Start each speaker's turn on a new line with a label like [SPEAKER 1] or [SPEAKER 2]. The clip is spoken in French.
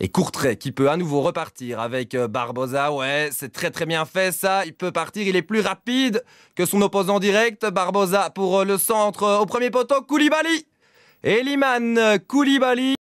[SPEAKER 1] Et Courtrai qui peut à nouveau repartir avec euh, Barbosa. Ouais, c'est très très bien fait ça. Il peut partir, il est plus rapide que son opposant direct. Barbosa pour euh, le centre au premier poteau. Koulibaly. Eliman euh, Koulibaly.